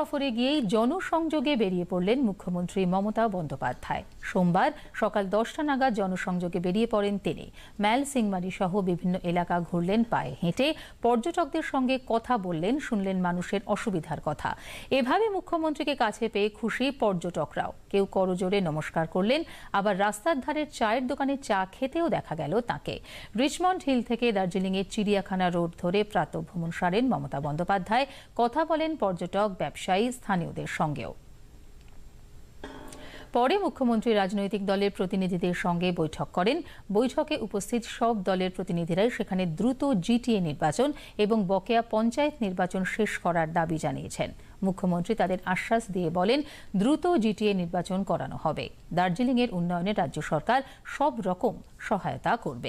সফরে গিয়েই জনসংযোগে বেরিয়ে পড়লেন মুখ্যমন্ত্রী মমতা বন্দ্যোপাধ্যায় সোমবার সকাল দশটা নাগাদ জনসংযোগে বেরিয়ে পড়েন তিনি ম্যাল সিংমারি সহ বিভিন্ন এলাকা ঘুরলেন পায়ে হেঁটে পর্যটকদের সঙ্গে কথা বললেন শুনলেন মানুষের অসুবিধার কথা এভাবে মুখ্যমন্ত্রীকে কাছে পেয়ে খুশি পর্যটকরাও কেউ করজোরে নমস্কার করলেন আবার রাস্তার ধারের চায়ের দোকানে চা খেতেও দেখা গেল তাকে রিচমন্ড হিল থেকে দার্জিলিংয়ের চিড়িয়াখানা রোড ধরে প্রাতঃভ্রমণ সারেন মমতা বন্দ্যোপাধ্যায় কথা বলেন পর্যটক ব্যবসা চাই স্থানীয়দের সঙ্গেও পরে মুখ্যমন্ত্রী রাজনৈতিক দলের প্রতিনিধিদের সঙ্গে বৈঠক করেন বৈঠকে উপস্থিত সব দলের প্রতিনিধিরাই সেখানে দ্রুত জিটিএ নির্বাচন এবং বকেয়া পঞ্চায়েত নির্বাচন শেষ করার দাবি জানিয়েছেন মুখ্যমন্ত্রী তাদের আশ্বাস দিয়ে বলেন দ্রুত জিটিএ নির্বাচন করানো হবে দার্জিলিংয়ের উন্নয়নে রাজ্য সরকার সব রকম সহায়তা করবে